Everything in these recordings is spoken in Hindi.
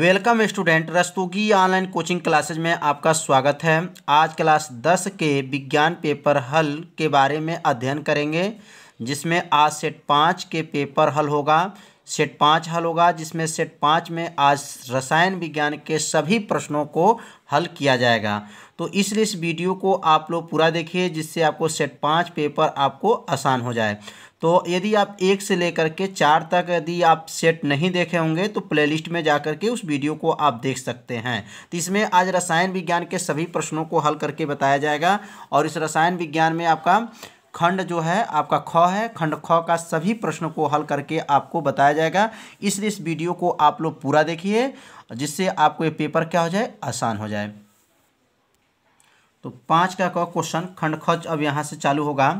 वेलकम स्टूडेंट रस्तु की ऑनलाइन कोचिंग क्लासेज में आपका स्वागत है आज क्लास 10 के विज्ञान पेपर हल के बारे में अध्ययन करेंगे जिसमें आज सेट पाँच के पेपर हल होगा सेट पाँच हल होगा जिसमें सेट पाँच में आज रसायन विज्ञान के सभी प्रश्नों को हल किया जाएगा तो इसलिए इस वीडियो को आप लोग पूरा देखिए जिससे आपको सेट पाँच पेपर आपको आसान हो जाए तो यदि आप एक से लेकर के चार तक यदि आप सेट नहीं देखे होंगे तो प्लेलिस्ट में जा करके के उस वीडियो को आप देख सकते हैं तो इसमें आज रसायन विज्ञान के सभी प्रश्नों को हल करके बताया जाएगा और इस रसायन विज्ञान में आपका खंड जो है आपका ख है खंड ख का सभी प्रश्नों को हल करके आपको बताया जाएगा इसलिए इस वीडियो को आप लोग पूरा देखिए जिससे आपको ये पेपर क्या हो जाए आसान हो जाए तो पांच का क्वेश्चन खंड खच अब यहां से चालू होगा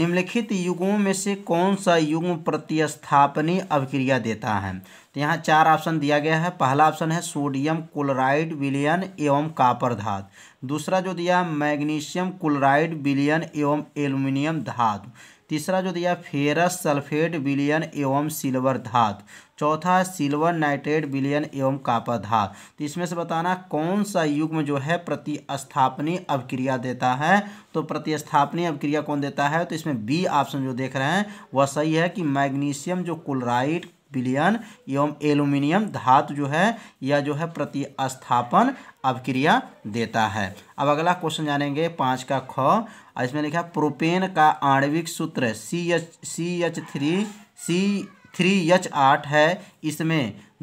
निम्नलिखित युगों में से कौन सा युग्म प्रतिस्थापनी अभिक्रिया देता है तो यहाँ चार ऑप्शन दिया गया है पहला ऑप्शन है सोडियम क्लोराइड विलियन एवं कापर धातु दूसरा जो दिया मैग्नीशियम क्लोराइड विलियन एवं एल्युमिनियम धातु तीसरा जो दिया फेरस सल्फेट बिलियन एवं सिल्वर धात चौथा सिल्वर नाइट्रेट बिलियन एवं कापर धात तो इसमें से बताना कौन सा युग्म जो है प्रतिस्थापनी अभिक्रिया देता है तो प्रतिस्थापनी अभिक्रिया कौन देता है तो इसमें बी ऑप्शन जो देख रहे हैं वह सही है कि मैग्नीशियम जो कुलराइट बिलियन एवं एल्यूमिनियम धातु जो है यह जो है प्रतिस्थापन अभिक्रिया देता है अब अगला क्वेश्चन जानेंगे पाँच का ख इसमें लिखा प्रोपेन का आणविक सूत्र C H C H three C three H आठ है इसमें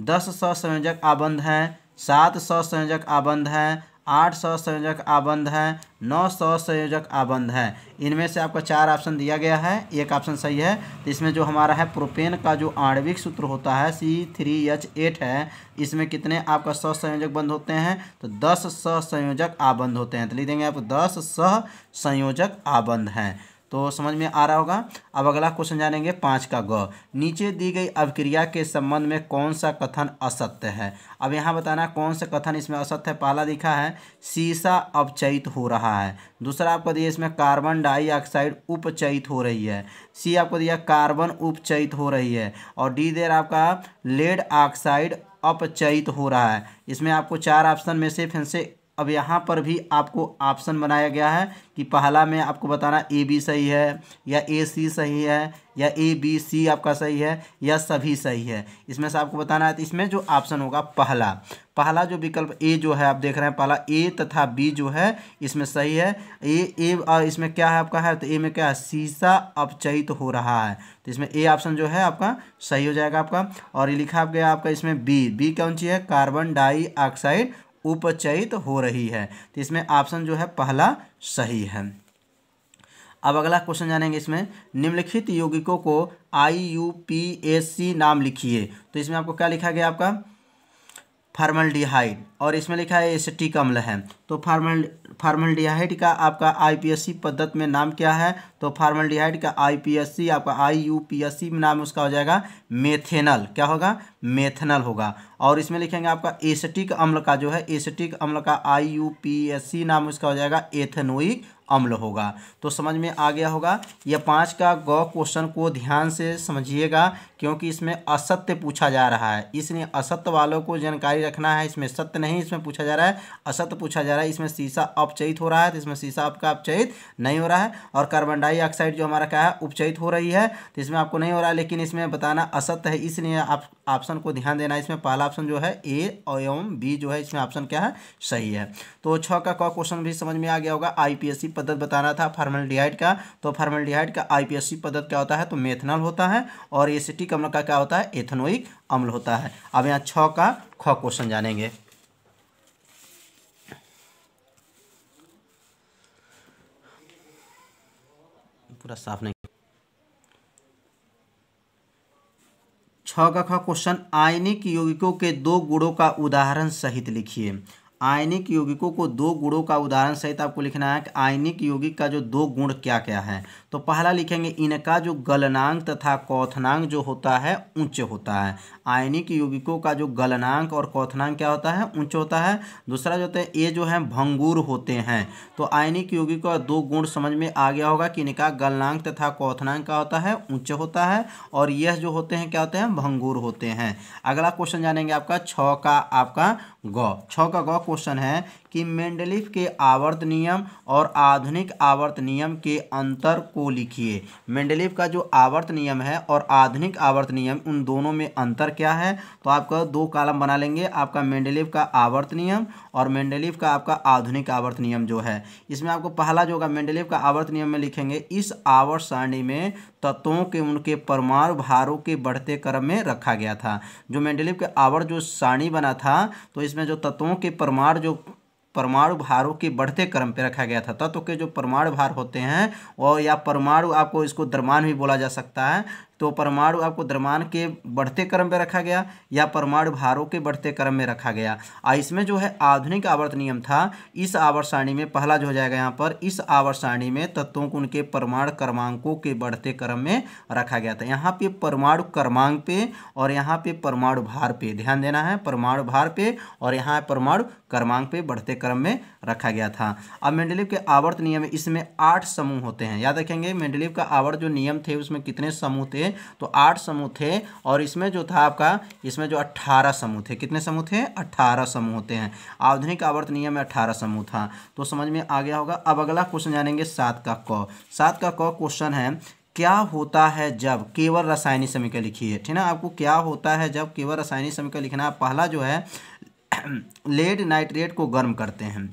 दस सौ संयोजक आबंध हैं सात सौ संयोजक आबंध हैं आठ सौ संयोजक आबंध है नौ सौ संयोजक आबंध है इनमें से आपका चार ऑप्शन दिया गया है एक ऑप्शन सही है तो इसमें जो हमारा है प्रोपेन का जो आणविक सूत्र होता है सी थ्री एच एट है इसमें कितने आपका सौ संयोजक बंद होते हैं तो दस सह संयोजक आबंध होते हैं तो लिख देंगे आप दस सह संयोजक आबंध हैं तो समझ में आ रहा होगा अब अगला क्वेश्चन जानेंगे पाँच का ग नीचे दी गई अभिक्रिया के संबंध में कौन सा कथन असत्य है अब यहाँ बताना कौन सा कथन इसमें असत्य है पहला लिखा है सीसा अपचयित हो रहा है दूसरा आपको दिया इसमें कार्बन डाइऑक्साइड उपचयित हो रही है सी आपको दिया कार्बन उपचयित हो रही है और डी देर आपका लेड ऑक्साइड अपचयित हो रहा है इसमें आपको चार ऑप्शन में से फिर से अब यहाँ पर भी आपको ऑप्शन बनाया गया है कि पहला में आपको बताना ए बी सही है या ए सी सही है या ए बी सी आपका सही है या सभी सही है इसमें से आपको बताना है तो इसमें जो ऑप्शन होगा पहला पहला जो विकल्प ए जो है आप देख रहे हैं पहला ए तथा बी जो है इसमें सही है ए ए और इसमें क्या है आपका है तो ए में क्या है शीशा अपचयित हो रहा है तो इसमें ए ऑप्शन जो है आपका सही हो जाएगा आपका और ये लिखा गया आपका इसमें बी बी कौन सी है कार्बन डाइऑक्साइड उपचयित हो रही है तो इसमें ऑप्शन जो है पहला सही है अब अगला क्वेश्चन जानेंगे इसमें निम्नलिखित यौगिकों को I U P S C नाम लिखिए तो इसमें आपको क्या लिखा गया आपका फर्मल और इसमें लिखा है एसिटिक अम्ल है तो फार्मल फार्मलडिहाइड का आपका आईपीएससी पद्धत में नाम क्या है तो फार्मलडिहाइड का आईपीएससी आपका आईयूपीएससी में नाम उसका हो जाएगा मेथेनल क्या होगा मेथेनल होगा और इसमें लिखेंगे आपका एसिटिक अम्ल का जो है एसिटिक अम्ल का आईयूपीएससी नाम उसका हो जाएगा एथेनोइक अम्ल होगा तो समझ में आ गया होगा यह पाँच का ग क्वेश्चन को ध्यान से समझिएगा क्योंकि इसमें असत्य पूछा जा रहा है इसलिए असत्य वालों को जानकारी रखना है इसमें सत्य नहीं नहीं इसमें पूछा जा रहा है असत पूछा जा रहा है इसमें शीशा अपचयित हो रहा है तो इसमें शीशा आपका अपचयित नहीं हो रहा है और कार्बन डाइऑक्साइड जो हमारा क्या है उपचयित हो रही है तो इसमें आपको नहीं हो रहा है लेकिन इसमें बताना असत है इसलिए आप ऑप्शन को ध्यान देना इसमें पहला ऑप्शन जो है ए एवं बी जो है इसमें ऑप्शन क्या है सही है तो छः का क क्वेश्चन भी समझ में आ गया होगा आईपीएससी पद्धत बताना था फार्मल का तो फार्मल का आईपीएससी पद्धत क्या होता है तो मेथनल होता है और एसिटिक अम्ल का क्या होता है एथनोइक अम्ल होता है अब यहाँ छः का ख क्वेश्चन जानेंगे पूरा साफ नहीं छ का ख क्वेश्चन आयनिक यौगिकों के दो गुणों का उदाहरण सहित लिखिए आयनिक यौगिकों को दो गुणों का उदाहरण सहित आपको लिखना है कि आयनिक यौगिक का जो दो गुण क्या क्या है तो पहला लिखेंगे इनका जो गलनांक तथा कौथनांक जो होता है उच्च होता है आयनिक यौगिकों का जो गलनांक और कौथनांक क्या होता है उच्च होता है दूसरा जो होता है ये जो है भंगूर होते हैं तो आयनिक यौगिकों का दो गुण समझ में आ गया होगा कि इनका गलनांक तथा कौथनांक क्या होता है उच्च होता है और यह जो होते हैं क्या होते हैं भंगूर होते हैं अगला क्वेश्चन जानेंगे आपका छ का आपका ग छ का ग क्वेश्चन है कि मेंडलिफ के आवर्त नियम और आधुनिक आवर्त नियम के अंतर को लिखिए मेंडलिफ का जो आवर्त नियम है और आधुनिक आवर्त नियम उन दोनों में अंतर क्या है तो आपका दो कालम बना लेंगे आपका मेंडलिफ का आवर्त नियम और मेंडलिफ का आपका आधुनिक आवर्त नियम जो है इसमें आपको पहला जो होगा मेंडलिफ का आवर्त नियम में लिखेंगे इस आवर्त सारणी में तत्वों के उनके परमाणु भारों के बढ़ते क्रम में रखा गया था जो मेंडलिफ के आवर्त जो सारणी बना था तो इसमें जो तत्वों के परमाणु जो परमाणु भारों के बढ़ते क्रम पे रखा गया था तत्व के जो परमाणु भार होते हैं और या परमाणु आपको इसको द्रमान भी बोला जा सकता है तो परमाणु आपको द्रमान के बढ़ते क्रम में रखा गया या परमाणु भारों के बढ़ते क्रम में रखा गया और इसमें जो है आधुनिक आवर्त नियम था इस आवर्त सारणी में पहला जो हो जाएगा यहाँ पर इस आवर्त सारणी में तत्वों को उनके परमाणु क्रमांकों के बढ़ते क्रम में रखा गया था यहाँ पे परमाणु क्रमांक पे और यहाँ पे परमाणु भार पे ध्यान देना है परमाणु भार पे और यहाँ परमाणु क्रमांक पे बढ़ते क्रम में रखा गया था अब मेंडलिव के आवर्त नियम इसमें आठ समूह होते हैं याद रखेंगे मेंडलिव का आवर्त जो नियम थे उसमें कितने समूह थे तो आठ समूह थे और इसमें जो था आपका इसमें जो अट्ठारह समूह थे कितने समूह थे अट्ठारह समूह होते हैं आधुनिक आवर्तनीय में अट्ठारह समूह था तो समझ में आ गया होगा अब अगला क्वेश्चन जानेंगे सात का क सात का क क्वेश्चन है क्या होता है जब केवल रासायनिक समीकरण लिखिए ठीक ना आपको क्या होता है जब केवल रासायनिक समीकरण लिखना पहला जो है लेड नाइट्रेट को गर्म करते हैं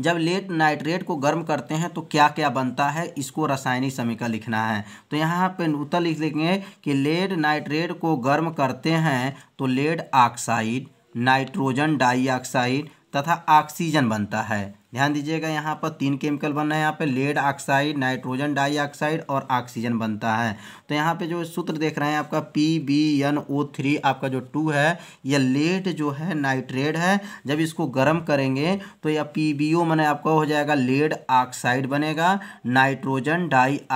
जब लेट नाइट्रेट को गर्म करते हैं तो क्या क्या बनता है इसको रासायनिक समीकरण लिखना है तो यहाँ पे उत्तर लिख लेंगे कि लेड नाइट्रेट को गर्म करते हैं तो लेड ऑक्साइड नाइट्रोजन डाइऑक्साइड तथा ऑक्सीजन बनता है ध्यान दीजिएगा यहाँ पर तीन केमिकल बन रहे हैं यहाँ पे लेड ऑक्साइड नाइट्रोजन डाइऑक्साइड और ऑक्सीजन बनता है तो यहाँ पे जो सूत्र देख रहे हैं आपका P B N O three आपका जो टू है यह लेड जो है नाइट्रेड है जब इसको गर्म करेंगे तो यह पी बी ओ मैंने आपका हो जाएगा लेड ऑक्साइड बनेगा नाइट्रोजन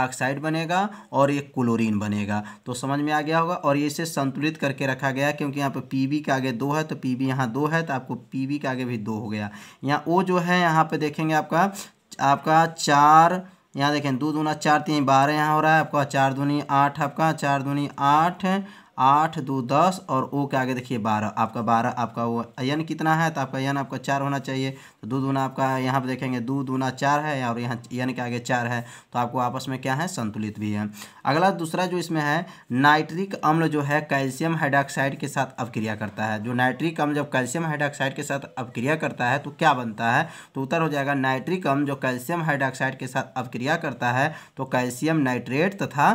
ऑक्साइड बनेगा और ये क्लोरीन बनेगा तो समझ में आ गया होगा और ये इसे संतुलित करके रखा गया क्योंकि यहाँ पर पी बी के आगे दो है तो पी बी यहाँ दो है तो आपको पी बी के आगे भी दो हो गया यहाँ ओ जो है यहाँ यहाँ पे देखेंगे आपका आपका चार यहाँ देखें दो दूना चार तीन बारह यहाँ हो रहा है आपका चार दूनी आठ आपका चार दूनी आठ आठ दो दस और ओ के आगे देखिए बारह आपका बारह आपका वो एन कितना है तो आपका एन आपका चार होना चाहिए दो तो दूना आपका यहाँ पर देखेंगे दो दूना चार है और यहाँ यानी कि आगे चार है तो आपको आपस में क्या है संतुलित भी है अगला दूसरा जो इसमें है नाइट्रिक अम्ल जो है कैल्शियम हाइड्रॉक्साइड के साथ अपक्रिया करता है जो नाइट्रिक अम्ल जब कैल्शियम हाइड्रॉक्साइड के साथ अपक्रिया करता है तो क्या बनता है तो उत्तर हो जाएगा नाइट्रिक अम्ल जो कैल्शियम हाइड्रॉक्साइड के साथ अपक्रिया करता है तो कैल्शियम नाइट्रेट तथा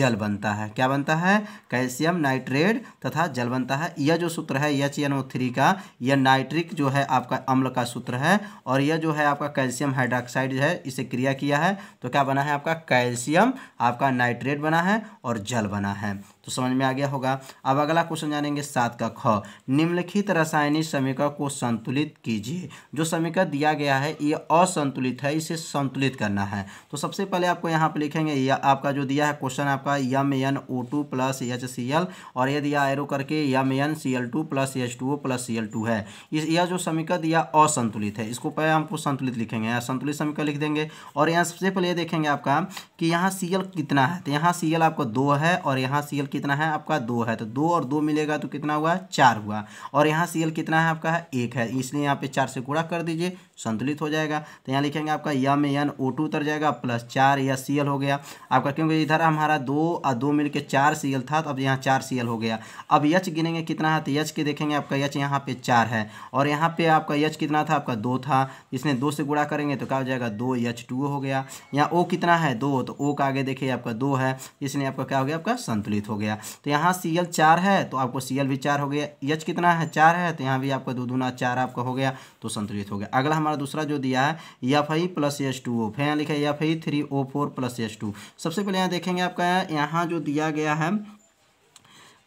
जल बनता है क्या बनता है कैल्शियम नाइट्रेट तथा जल बनता है यह जो सूत्र है एच एन ओ थ्री का यह नाइट्रिक जो है आपका अम्ल का सूत्र है है और यह जो है आपका कैल्शियम हाइड्रोक्साइड है इसे क्रिया किया है तो क्या बना है आपका कैल्शियम आपका नाइट्रेट बना है और जल बना है तो समझ में आ गया होगा अब अगला क्वेश्चन जानेंगे सात का ख निम्नलिखित रासायनिक समीकरण को संतुलित कीजिए जो समीकरण दिया गया है ये असंतुलित है इसे संतुलित करना है तो सबसे पहले आपको यहाँ पर लिखेंगे या आपका जो दिया है क्वेश्चन आपका M N O two plus H C L और ये दिया एरो करके M N C L two plus H two O plus C L two है इस यह जो समीकरण दिया असंतुलित है इसको पहले हमको संतुलित लिखेंगे यहाँ संतुलित समीकरण लिख देंगे और यहाँ सबसे पहले देखेंगे आपका कि यहाँ सी एल कितना है तो यहाँ सी एल आपको दो है और यहाँ सी एल कितना है आपका दो है तो दो और दो मिलेगा तो कितना हुआ चार हुआ और यहाँ सी कितना है आपका है एक है इसलिए यहाँ पे चार से कूड़ा कर दीजिए संतुलित हो जाएगा तो यहाँ लिखेंगे आपका यम एन यन ओ टू उतर जाएगा प्लस चार या सी एल हो गया आपका क्योंकि इधर हमारा दो और दो मिल के चार सी एल था तो अब यहाँ चार सी एल हो गया अब यच गिनेंगे कितना है तो यच के देखेंगे आपका यच यहाँ पे चार है और यहाँ पे आपका यच कितना था आपका दो था इसने दो से गुड़ा करेंगे तो क्या हो जाएगा दो यच टू हो गया यहाँ ओ कितना है दो तो ओ का आगे देखिए आपका दो है इसलिए आपका क्या हो गया आपका संतुलित हो गया तो यहाँ सी एल चार है तो आपको सी एल भी चार हो गया यच कितना है चार है तो यहाँ भी आपका दो दूना चार आपका हो गया तो संतुलित हो गया अगला हमारा हमारा दूसरा जो दिया है F I plus S two O फिर यहाँ लिखा है F I three O four plus S two सबसे पहले यहाँ देखेंगे आपका यहाँ जो दिया गया है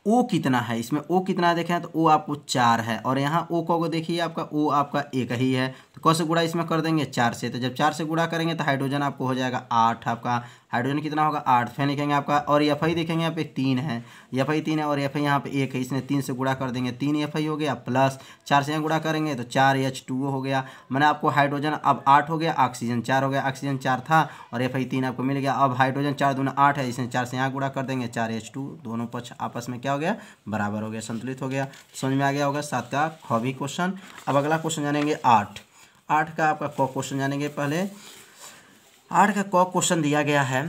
ओ कितना है इसमें ओ कितना देखें तो ओ आपको चार है और यहाँ ओ को देखिए आपका ओ आपका एक ही है तो कौन से गुड़ा इसमें कर देंगे चार से तो जब चार से गुड़ा करेंगे तो हाइड्रोजन आपको हो जाएगा आठ आपका हाइड्रोजन कितना होगा आठ फैन लिखेंगे आपका और एफ देखेंगे यहाँ पे तीन है एफ आई तीन है और एफ आई यहाँ पे एक है इसने तीन से गुड़ा कर देंगे तीन एफ आई हो गया प्लस चार से यहाँ गुड़ा करेंगे तो चार एच टू हो गया मैंने आपको हाइड्रोजन अब आठ हो गया ऑक्सीजन चार हो गया ऑक्सीजन चार था और एफ आई तीन आपको मिल गया अब हाइड्रोजन चार दोनों आठ है इसने चार से यहाँ गुड़ा कर देंगे चार एच टू दोनों पक्ष आपस में क्या हो गया बराबर हो गया संतुलित हो गया समझ में आ गया होगा सात का खॉबी क्वेश्चन अब अगला क्वेश्चन जानेंगे आठ आठ का आपका क्वेश्चन जानेंगे पहले आठ का कॉ क्वेश्चन दिया गया है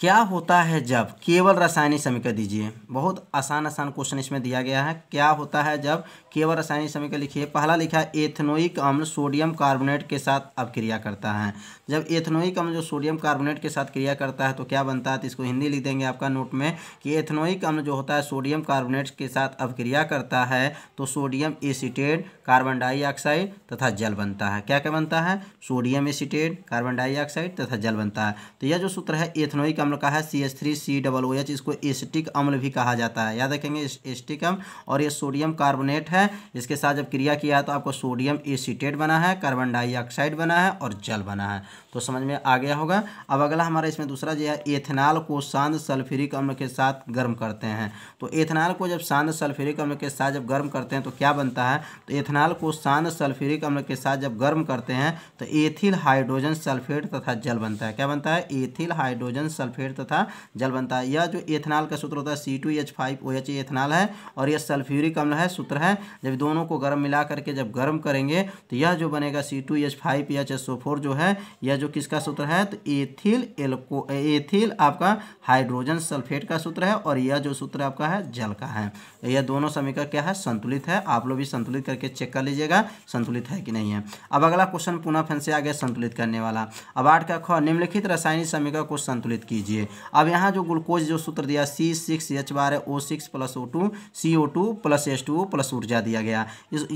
क्या होता है जब केवल रासायनिक समीकरण दीजिए बहुत आसान आसान क्वेश्चन इसमें दिया गया है क्या होता है जब केवल रासायनिक समीकरण लिखिए पहला लिखा है एथनोइक अम्ल सोडियम कार्बोनेट के साथ अब क्रिया करता है जब एथनोइक अम्ल जो सोडियम कार्बोनेट के साथ क्रिया करता है तो क्या बनता है तो इसको हिंदी लिख देंगे आपका नोट में कि एथनोइक अम्ल जो होता है सोडियम कार्बोनेट के साथ अब क्रिया करता है तो सोडियम एसिटेड कार्बन डाइऑक्साइड तथा जल बनता है क्या क्या बनता है सोडियम एसिटेड कार्बन डाइऑक्साइड तथा जल बनता है तो यह जो सूत्र है एथनोइक अम्ल अम्ल का है C S three C double O H इसको एस्टिक अम्ल भी कहा जाता है याद रखेंगे एस्टिक अम्ल और ये सोडियम कार्बोनेट है इसके साथ जब क्रिया किया है तो आपको सोडियम एसीटेट बना है कार्बन डाइऑक्साइड बना है और जल बना है तो समझ में आ गया होगा अब अगला हमारा इसमें दूसरा जो है एथेनॉल को सांद सल्फ्यूरिक अम्ल के साथ गर्म करते हैं तो एथेनॉल को जब सांद सल्फ्यूरिक अम्ल के साथ जब गर्म करते हैं तो क्या बनता है तो एथेनॉल को सांद सल्फ्यूरिक अम्ल के साथ जब गर्म करते हैं तो एथिल हाइड्रोजन सल्फेट तथा जल बनता है क्या बनता है एथिल हाइड्रोजन सल्फेट तथा जल बनता है यह जो एथेनॉल का सूत्र होता है C two H five O H ethanol है और यह सल्फ्यूरिक अम्ल है सूत्र है जब दोनों को गर्म मिला करके जब गर्म करेंगे तो यह जो बनेगा C two H five H S O four जो है यह जो किसका सूत्र है तो एथिल एल्को एथिल आपका हाइड्रोजन सल्फेट का सूत्र है और यह जो सूत्र आपका है जल का है यह दोनों समीकरण क्या है संतुलित है आप लोग भी संतुलित करके चेक कर लीजिएगा संतुलित है कि नहीं है अब अगला क्वेश्चन पुनः फिर से आ गया संतुलित करने वाला अब आठ का ख निम्नलिखित रासायनिक समीकरण को संतुलित कीजिए अब यहाँ जो ग्लूकोज जो सूत्र दिया सी सिक्स एच बार है O six plus O two C O two plus H two plus ऊर्जा दिया गया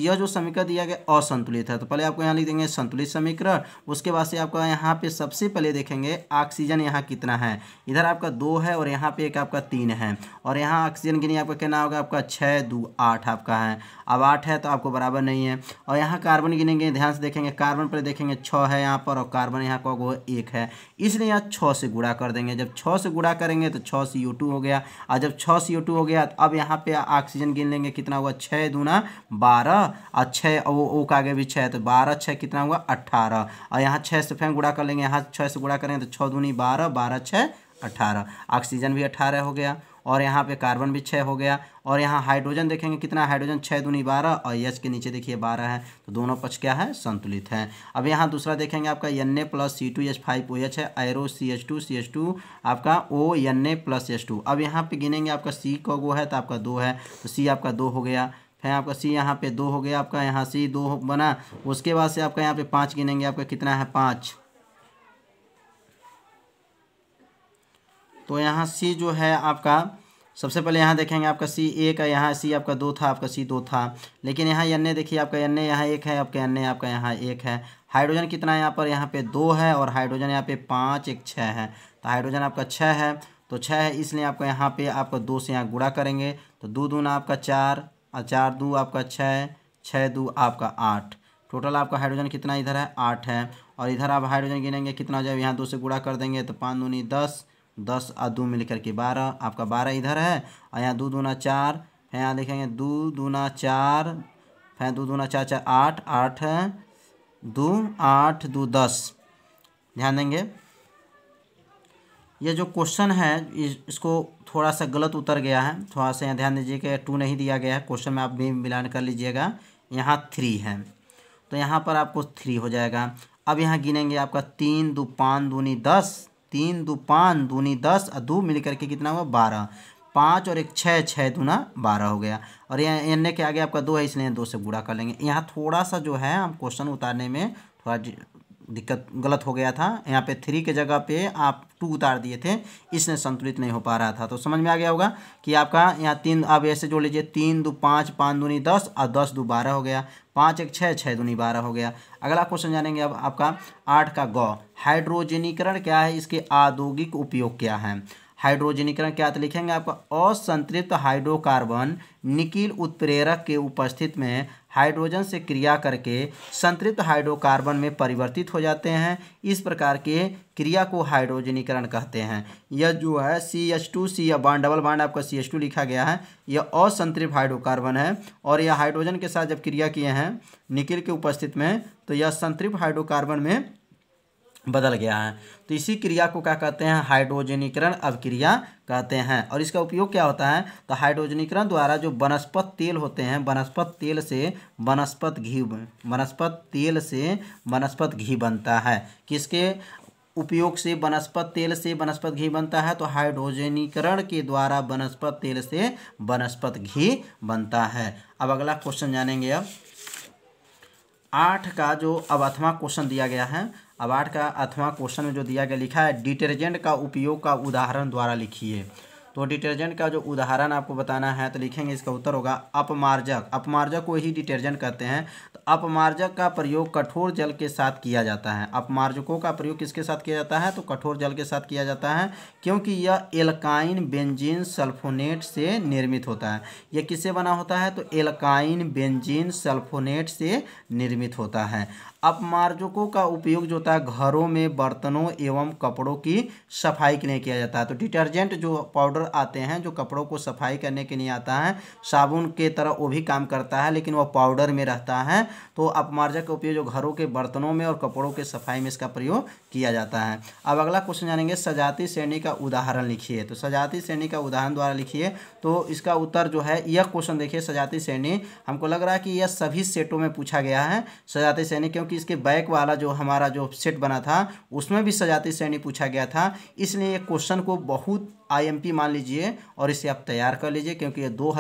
यह जो समीकरण दिया गया असंतुलित है तो पहले आपको यहाँ लिख देंगे संतुलित समीकरण उसके बाद से आपका यहाँ पे सबसे पहले देखेंगे ऑक्सीजन यहाँ कितना है इधर आपका दो है और यहाँ पे एक आपका तीन है और यहाँ ऑक्सीजन के लिए आपका कितना होगा आपका छः दो आठ आपका है अब आठ है तो आपको बराबर नहीं है और यहाँ कार्बन गिनेंगे ध्यान से देखेंगे कार्बन पर देखेंगे छः है यहाँ पर और कार्बन यहाँ का वो एक है इसलिए यहाँ छः से गुड़ा कर देंगे जब छः से गुड़ा करेंगे तो छः सी हो गया और जब छः सी हो गया तो अब यहाँ पे ऑक्सीजन गिन लेंगे कितना हुआ छः दूना बारह और छः ओ ओ का आगे भी छः तो बारह छः कितना हुआ अट्ठारह और यहाँ छः से फेंक गुड़ा कर लेंगे यहाँ छः से गुड़ा करेंगे तो छः दूनी बारह बारह छः अट्ठारह ऑक्सीजन भी अट्ठारह हो गया और यहाँ पे कार्बन भी छः हो गया और यहाँ हाइड्रोजन देखेंगे कितना हाइड्रोजन छः दूनी बारह और यच के नीचे देखिए बारह है तो दोनों पक्ष क्या है संतुलित है अब यहाँ दूसरा देखेंगे आपका N A plus C two H five O H है arrow C H two C H two आपका O N A plus H two अब यहाँ पे गिनेंगे आपका सी का वो है तो आपका दो है तो सी आपका दो हो गया फिर आपका सी यहाँ पे दो हो गया आपका यहाँ सी दो बना उसके बाद से आपका यहाँ पे पाँच गिनेंगे आपका कितना है पाँच तो यहाँ सी जो है आपका सबसे पहले यहाँ देखेंगे आपका सी एक है यहाँ सी आपका दो था आपका सी दो था लेकिन यहाँ एन देखिए आपका एन यहाँ एक है आपका एन आपका यहाँ एक है हाइड्रोजन कितना है यहाँ पर यहाँ पे दो है और हाइड्रोजन यहाँ पे पाँच एक छः है तो हाइड्रोजन आपका छः है तो छः है इसलिए आपको यहाँ पे आपको दो से यहाँ गुड़ा करेंगे तो दो दूना आपका चार और चार दो आपका छः छः दो आपका आठ टोटल आपका हाइड्रोजन कितना इधर है आठ है और इधर आप हाइड्रोजन गिनेंगे कितना हो जाए यहाँ दो से गुड़ा कर देंगे तो पाँच दूनी दस दस और दो मिल करके बारह आपका बारह इधर है और यहाँ दो दूना चार है यहाँ देखेंगे दो दूना चार है दो दूना चार चार आठ आठ है दो आठ दो दस ध्यान देंगे ये जो क्वेश्चन है इसको थोड़ा सा गलत उतर गया है थोड़ा सा यहाँ ध्यान दीजिए कि टू नहीं दिया गया है क्वेश्चन में आप भी मिलान कर लीजिएगा यहाँ थ्री है तो यहाँ पर आपको थ्री हो जाएगा अब यहाँ गिनेंगे आपका तीन दो पाँच दूनी दस तीन दो पाँच दूनी दस और दो मिल करके कितना हुआ बारह पाँच और एक छः छः दूना बारह हो गया और यहाँ एन के आगे आपका दो है इसलिए दो से गुड़ा कर लेंगे यहाँ थोड़ा सा जो है हम क्वेश्चन उतारने में थोड़ा दिक्कत गलत हो गया था यहाँ पे थ्री के जगह पे आप टू उतार दिए थे इसने संतुलित नहीं हो पा रहा था तो समझ में आ गया होगा कि आपका यहाँ तीन अब ऐसे जोड़ लीजिए तीन दो पाँच पाँच दूनी दस और दस दो बारह हो गया पाँच एक छः छः दूनी बारह हो गया अगला क्वेश्चन जानेंगे अब आपका आठ का गौ हाइड्रोजनीकरण क्या है इसके आदोगिक उपयोग क्या है हाइड्रोजनीकरण क्या तो लिखेंगे आपका असंतृप्त हाइड्रोकार्बन निकिल उत्प्रेरक के उपस्थित में हाइड्रोजन से क्रिया करके संतृप्त हाइड्रोकार्बन में परिवर्तित हो जाते हैं इस प्रकार के क्रिया को हाइड्रोजनीकरण कहते हैं यह जो है सी एच टू सी या बाड डबल बाड आपका सी एच टू लिखा गया है यह असंतृप्त हाइड्रोकार्बन है और यह हाइड्रोजन के साथ जब क्रिया किए हैं निकिल के उपस्थित में तो यह संतृप्त हाइड्रोकार्बन में बदल गया है तो इसी क्रिया को क्या कहते हैं हाइड्रोजनीकरण अभिक्रिया कहते हैं और इसका उपयोग क्या होता है तो हाइड्रोजनीकरण द्वारा जो वनस्पत तेल होते हैं वनस्पत तेल से वनस्पत घी वनस्पत तेल से वनस्पत घी बनता है किसके उपयोग से वनस्पत तेल से वनस्पत घी बनता है तो हाइड्रोजनीकरण के द्वारा वनस्पत तेल से वनस्पत घी बनता है अब अगला क्वेश्चन जानेंगे अब आठ का जो अब अथवा क्वेश्चन दिया गया है अब आठ का अथवा क्वेश्चन में जो दिया गया लिखा है डिटर्जेंट का उपयोग का उदाहरण द्वारा लिखिए तो डिटर्जेंट का जो उदाहरण आपको बताना है तो लिखेंगे इसका उत्तर होगा अपमार्जक अपमार्जक को ही डिटर्जेंट कहते हैं तो अपमार्जक का प्रयोग कठोर जल के साथ किया जाता है अपमार्जकों का प्रयोग किसके साथ किया जाता है तो कठोर जल के साथ किया जाता है क्योंकि यह एल्काइन बेंजीन सल्फोनेट से निर्मित होता है यह किससे बना होता है तो एल्काइन बेंजीन सल्फोनेट से निर्मित होता है अपमार्जकों का उपयोग जो होता है घरों में बर्तनों एवं कपड़ों की सफाई के लिए किया जाता है तो डिटर्जेंट जो पाउडर आते हैं जो कपड़ों को सफाई करने के लिए आता है साबुन के तरह वो भी काम करता है लेकिन वह पाउडर में रहता है तो अपमार्जक का उपयोग जो घरों के बर्तनों में और कपड़ों के सफाई में इसका प्रयोग किया जाता है अब अगला क्वेश्चन जानेंगे सजाती श्रेणी का उदाहरण लिखिए तो सजाती श्रेणी का उदाहरण द्वारा लिखिए तो इसका उत्तर जो है यह क्वेश्चन देखिए सजाती श्रेणी हमको लग रहा है कि यह सभी सेटों में पूछा गया है सजाती श्रेणी क्योंकि इसके बैक वाला जो हमारा जो सेट बना था उसमें भी सजाती श्रेणी पूछा गया था इसलिए ये क्वेश्चन को बहुत आई मान लीजिए और इसे आप तैयार कर लीजिए क्योंकि ये दो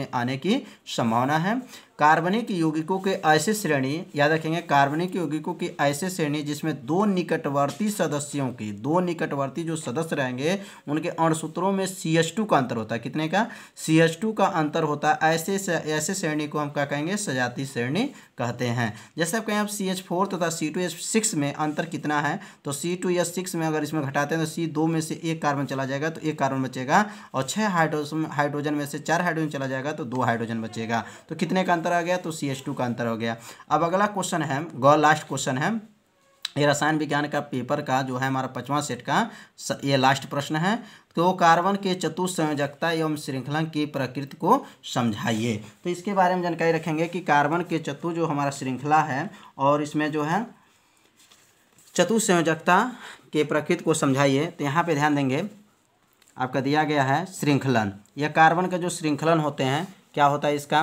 में आने की संभावना है कार्बनिक यौगिकों के ऐसे श्रेणी याद रखेंगे कार्बनिक यौगिकों की ऐसे श्रेणी जिसमें दो निकटवर्ती सदस्यों की दो निकटवर्ती जो सदस्य रहेंगे उनके अणसूत्रों में सी एच टू का अंतर होता है कितने का सी एच टू का अंतर होता है ऐसे ऐसे श्रेणी को हम क्या कहेंगे सजाती श्रेणी कहते हैं जैसे आप कहें आप सी एच फोर तथा सी टू एच सिक्स में अंतर कितना है तो सी टू एच सिक्स में अगर इसमें घटाते हैं तो सी दो में से एक कार्बन चला जाएगा तो एक कार्बन बचेगा और छः हाइड्रोजन हाइड्रोजन में से चार हाइड्रोजन चला जाएगा तो दो हाइड्रोजन बचेगा तो कितने का अंतर अंतर आ गया तो सी का अंतर हो गया अब अगला क्वेश्चन है गौ लास्ट क्वेश्चन है ये रसायन विज्ञान का पेपर का जो है हमारा पांचवा सेट का ये लास्ट प्रश्न है तो कार्बन के चतुसंयोजकता एवं श्रृंखला की प्रकृति को समझाइए तो इसके बारे में जानकारी रखेंगे कि कार्बन के चतु जो हमारा श्रृंखला है और इसमें जो है चतुसंयोजकता के प्रकृति को समझाइए तो यहाँ पे ध्यान देंगे आपका दिया गया है श्रृंखलन या कार्बन का जो श्रृंखलन होते हैं क्या होता है इसका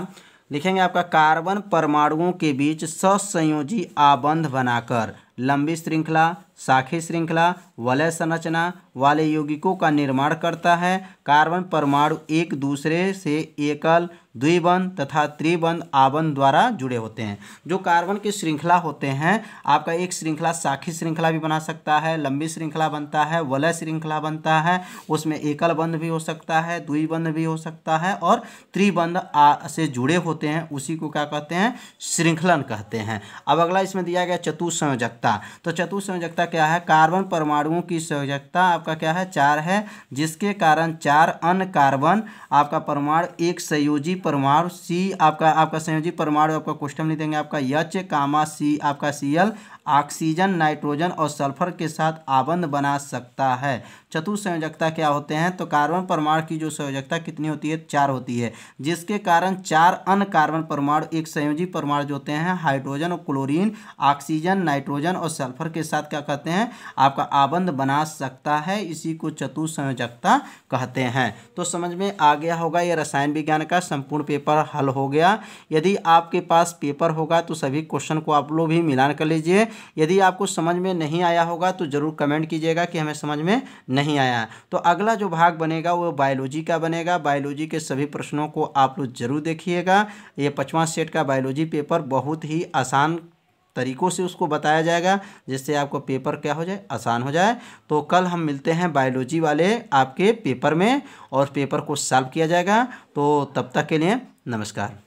लिखेंगे आपका कार्बन परमाणुओं के बीच ससंयोजी आबंध बनाकर लंबी श्रृंखला शाखी श्रृंखला वलय संरचना वाले यौगिकों का निर्माण करता है कार्बन परमाणु एक दूसरे से एकल द्विबंध तथा त्रिबंध आबंध द्वारा जुड़े होते हैं जो कार्बन की श्रृंखला होते हैं आपका एक श्रृंखला शाखी श्रृंखला भी बना सकता है लंबी श्रृंखला बनता है वलय श्रृंखला बनता है उसमें एकल बंध भी हो सकता है द्विबंध भी हो सकता है और त्रिबंध से जुड़े होते हैं उसी को क्या कहते हैं श्रृंखलन कहते हैं अब अगला इसमें दिया गया चतुसंयोजकता तो चतुसंयोजकता क्या है कार्बन परमाणुओं की संयोजकता आपका क्या है चार है जिसके कारण चार अन्य कार्बन आपका परमाणु एक संयोजी परमाणु सी आपका आपका संयोजी परमाणु आपका क्वेश्चन नहीं देंगे आपका यच कामा सी आपका सी एल ऑक्सीजन नाइट्रोजन और सल्फर के साथ आबंध बना सकता है संयोजकता क्या होते हैं तो कार्बन परमाणु की जो संयोजकता कितनी होती है चार होती है जिसके कारण चार अन्य कार्बन परमाणु एक संयोजी परमाणु जो होते हैं हाइड्रोजन और क्लोरीन ऑक्सीजन नाइट्रोजन और सल्फर के साथ क्या कहते हैं आपका आबंध बना सकता है इसी को संयोजकता कहते हैं तो समझ में आ गया होगा यह रसायन विज्ञान का संपूर्ण पेपर हल हो गया यदि आपके पास पेपर होगा तो सभी क्वेश्चन को आप लोग भी मिलान कर लीजिए यदि आपको समझ में नहीं आया होगा तो ज़रूर कमेंट कीजिएगा कि हमें समझ में नहीं आया है तो अगला जो भाग बनेगा वो बायोलॉजी का बनेगा बायोलॉजी के सभी प्रश्नों को आप लोग ज़रूर देखिएगा ये पचवा सेट का बायोलॉजी पेपर बहुत ही आसान तरीक़ों से उसको बताया जाएगा जिससे आपको पेपर क्या हो जाए आसान हो जाए तो कल हम मिलते हैं बायोलॉजी वाले आपके पेपर में और पेपर को सॉल्व किया जाएगा तो तब तक के लिए नमस्कार